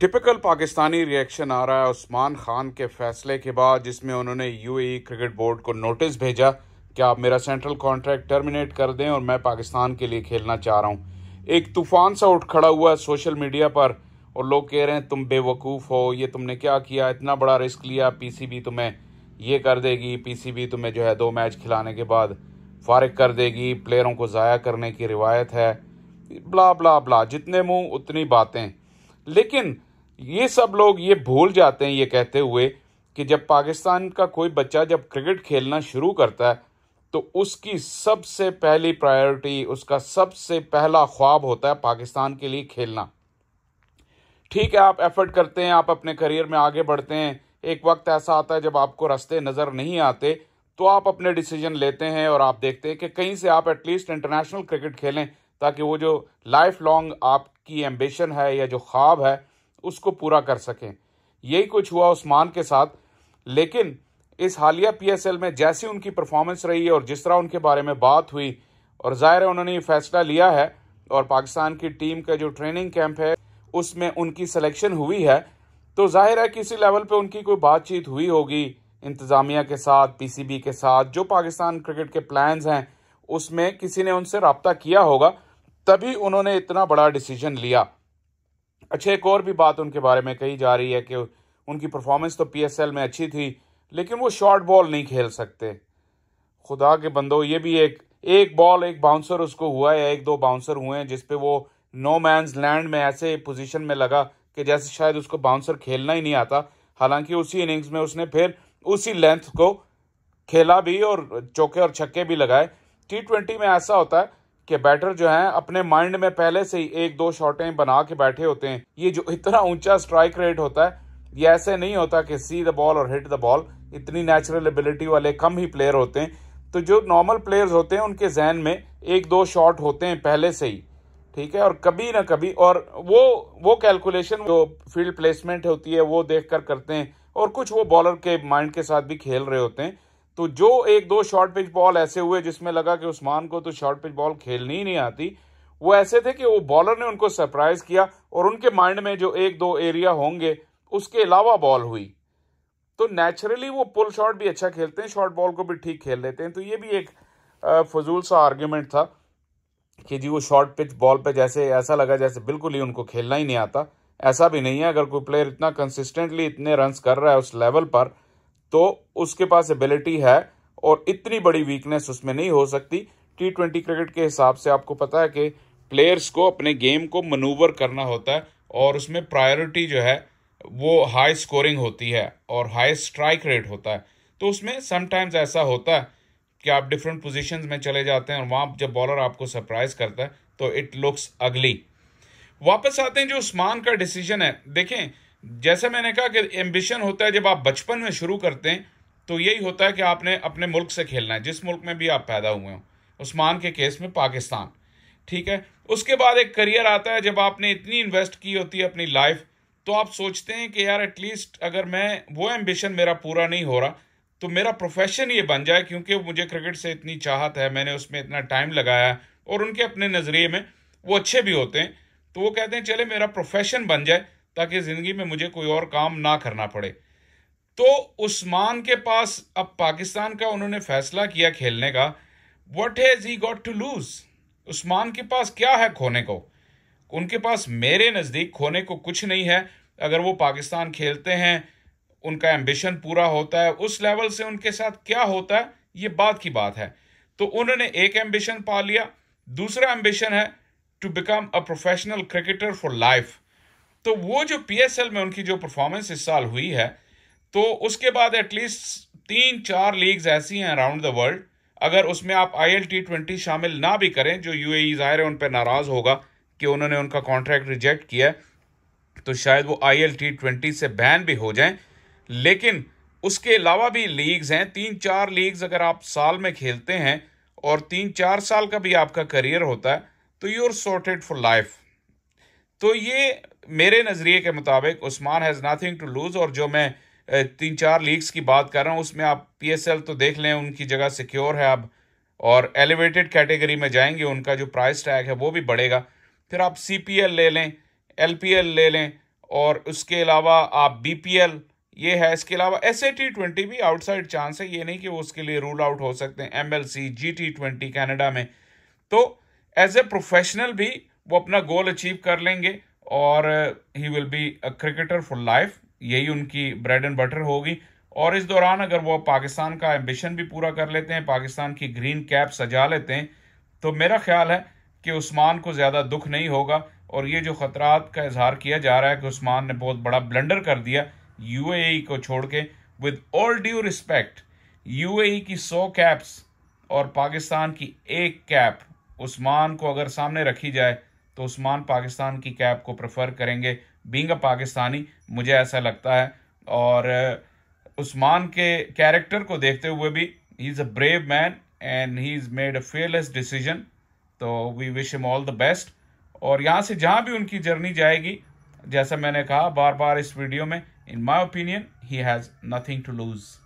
typical Pakistani reaction आ रहा है उस्मान खान के फैसले के बाद जिसमें उन्होंने यूएई क्रिकेट बोर्ड को नोटिस भेजा कि आप मेरा सेंट्रल कॉन्ट्रैक्ट टर्मिनेट कर दें और मैं पाकिस्तान के लिए खेलना चाह रहा हूँ एक तूफान सा उठ खड़ा हुआ है सोशल मीडिया पर और लोग कह रहे हैं तुम बेवकूफ़ हो ये तुमने क्या किया इतना बड़ा रिस्क लिया पीसीबी तुम्हें ये कर देगी पीसीबी तुम्हें जो है दो मैच खिलाने के बाद फारग कर देगी प्लेयरों को ज़ाया करने की रिवायत है बला ब्ला ब्ला जितने मुंह उतनी बातें लेकिन ये सब लोग ये भूल जाते हैं ये कहते हुए कि जब पाकिस्तान का कोई बच्चा जब क्रिकेट खेलना शुरू करता है तो उसकी सबसे पहली प्रायोरिटी उसका सबसे पहला ख्वाब होता है पाकिस्तान के लिए खेलना ठीक है आप एफर्ट करते हैं आप अपने करियर में आगे बढ़ते हैं एक वक्त ऐसा आता है जब आपको रास्ते नज़र नहीं आते तो आप अपने डिसीजन लेते हैं और आप देखते हैं कि कहीं से आप एटलीस्ट इंटरनेशनल क्रिकेट खेलें ताकि वो जो लाइफ लॉन्ग आपकी एम्बिशन है या जो ख्वाब है उसको पूरा कर सकें यही कुछ हुआ उस्मान के साथ लेकिन इस हालिया पीएसएल में जैसी उनकी परफॉर्मेंस रही और जिस तरह उनके बारे में बात हुई और ज़ाहिर है उन्होंने ये फैसला लिया है और पाकिस्तान की टीम का जो ट्रेनिंग कैंप है उसमें उनकी सिलेक्शन हुई है तो जाहिर है किसी लेवल पे उनकी कोई बातचीत हुई होगी इंतज़ामिया के साथ पीसीबी के साथ जो पाकिस्तान क्रिकेट के प्लान्स हैं उसमें किसी ने उनसे रबता किया होगा तभी उन्होंने इतना बड़ा डिसीजन लिया अच्छा एक और भी बात उनके बारे में कही जा रही है कि उनकी परफॉर्मेंस तो पीएसएल में अच्छी थी लेकिन वो शॉर्ट बॉल नहीं खेल सकते खुदा के बंदो ये भी एक एक बॉल एक बाउंसर उसको हुआ है एक दो बाउंसर हुए हैं जिसपे वो नो मैंस लैंड में ऐसे पोजीशन में लगा कि जैसे शायद उसको बाउंसर खेलना ही नहीं आता हालांकि उसी इनिंग्स में उसने फिर उसी लेंथ को खेला भी और चौके और छक्के भी लगाए टी ट्वेंटी में ऐसा होता है कि बैटर जो है अपने माइंड में पहले से ही एक दो शॉटें बना के बैठे होते हैं ये जो इतना ऊंचा स्ट्राइक रेट होता है ये ऐसे नहीं होता कि सी द बॉल और हिट द बॉल इतनी नेचुरल एबिलिटी वाले कम ही प्लेयर होते हैं तो जो नॉर्मल प्लेयर्स होते हैं उनके जहन में एक दो शॉट होते हैं पहले से ही ठीक है और कभी ना कभी और वो वो कैलकुलेशन जो फील्ड प्लेसमेंट होती है वो देख कर करते हैं और कुछ वो बॉलर के माइंड के साथ भी खेल रहे होते हैं तो जो एक दो शॉर्ट पिच बॉल ऐसे हुए जिसमें लगा कि उस्मान को तो शॉर्ट पिच बॉल खेलनी ही नहीं आती वो ऐसे थे कि वो बॉलर ने उनको सरप्राइज किया और उनके माइंड में जो एक दो एरिया होंगे उसके अलावा बॉल हुई तो नेचुरली वो पुल शॉट भी अच्छा खेलते हैं शॉर्ट बॉल को भी ठीक खेल लेते हैं तो ये भी एक फजूल सा आर्ग्यूमेंट था कि जी वो शॉर्ट पिच बॉल पे जैसे ऐसा लगा जैसे बिल्कुल ही उनको खेलना ही नहीं आता ऐसा भी नहीं है अगर कोई प्लेयर इतना कंसिस्टेंटली इतने रन कर रहा है उस लेवल पर तो उसके पास एबिलिटी है और इतनी बड़ी वीकनेस उसमें नहीं हो सकती टी ट्वेंटी क्रिकेट के हिसाब से आपको पता है कि प्लेयर्स को अपने गेम को मनूवर करना होता है और उसमें प्रायोरिटी जो है वो हाई स्कोरिंग होती है और हाई स्ट्राइक रेट होता है तो उसमें समटाइम्स ऐसा होता है कि आप डिफरेंट पोजिशन में चले जाते हैं और वहाँ जब बॉलर आपको सरप्राइज करता है तो इट लुक्स अगली वापस आते हैं जो उस्मान का डिसीजन है देखें जैसे मैंने कहा कि एम्बिशन होता है जब आप बचपन में शुरू करते हैं तो यही होता है कि आपने अपने मुल्क से खेलना है जिस मुल्क में भी आप पैदा हुए हों उस्मान के केस में पाकिस्तान ठीक है उसके बाद एक करियर आता है जब आपने इतनी इन्वेस्ट की होती है अपनी लाइफ तो आप सोचते हैं कि यार एटलीस्ट अगर मैं वो एम्बिशन मेरा पूरा नहीं हो रहा तो मेरा प्रोफेशन ये बन जाए क्योंकि मुझे क्रिकेट से इतनी चाहत है मैंने उसमें इतना टाइम लगाया और उनके अपने नज़रिए में वो अच्छे भी होते हैं तो वो कहते हैं चले मेरा प्रोफेशन बन जाए ताकि ज़िंदगी में मुझे कोई और काम ना करना पड़े तो उस्मान के पास अब पाकिस्तान का उन्होंने फैसला किया खेलने का what has he got to lose Usman के पास क्या है खोने को उनके पास मेरे नज़दीक खोने को कुछ नहीं है अगर वो पाकिस्तान खेलते हैं उनका एम्बिशन पूरा होता है उस लेवल से उनके साथ क्या होता है ये बात की बात है तो उन्होंने एक एम्बिशन पा लिया दूसरा एम्बिशन है to become a professional cricketer for life तो वो जो पीएसएल में उनकी जो परफॉर्मेंस इस साल हुई है तो उसके बाद एटलीस्ट तीन चार लीग्स ऐसी हैं अराउंड द वर्ल्ड अगर उसमें आप आई एल टी ट्वेंटी शामिल ना भी करें जो यू ए e ज़ाहिर है उन पर नाराज़ होगा कि उन्होंने उनका कॉन्ट्रैक्ट रिजेक्ट किया तो शायद वो आई एल टी ट्वेंटी से बैन भी हो जाएं लेकिन उसके अलावा भी लीग्स हैं तीन चार लीग्स अगर आप साल में खेलते हैं और तीन चार साल का भी आपका करियर होता है तो you are sorted for life तो ये मेरे नज़रिए के मुताबिक Usman has nothing to lose और जो मैं तीन चार लीग्स की बात कर रहा हूँ उसमें आप पीएसएल तो देख लें उनकी जगह सिक्योर है अब और एलिवेटेड कैटेगरी में जाएंगे उनका जो प्राइस टैग है वो भी बढ़ेगा फिर आप सीपीएल ले लें एलपीएल ले लें और उसके अलावा आप बीपीएल ये है इसके अलावा एस ए टी ट्वेंटी भी आउटसाइड चांस है ये नहीं कि वो उसके लिए रूल आउट हो सकते हैं M L C G T twenty Canada में तो एज ए प्रोफेशनल भी वो अपना गोल अचीव कर लेंगे और he will be a cricketer for life यही उनकी ब्रेड एंड बटर होगी और इस दौरान अगर वो पाकिस्तान का एम्बिशन भी पूरा कर लेते हैं पाकिस्तान की ग्रीन कैप सजा लेते हैं तो मेरा ख्याल है कि उस्मान को ज़्यादा दुख नहीं होगा और ये जो ख़तरात का इजहार किया जा रहा है कि उस्मान ने बहुत बड़ा ब्लंडर कर दिया यू e को छोड़ के with all due respect you की सौ कैप्स और पाकिस्तान की एक कैप उस्मान को अगर सामने रखी जाए तो उस्मान पाकिस्तान की कैब को प्रेफर करेंगे बींग अ पाकिस्तानी मुझे ऐसा लगता है और उस्मान के कैरेक्टर को देखते हुए भी ही is a brave man and he is made a fearless decision तो we wish him all the best और यहाँ से जहाँ भी उनकी जर्नी जाएगी जैसा मैंने कहा बार बार इस वीडियो में in my opinion he has nothing to loose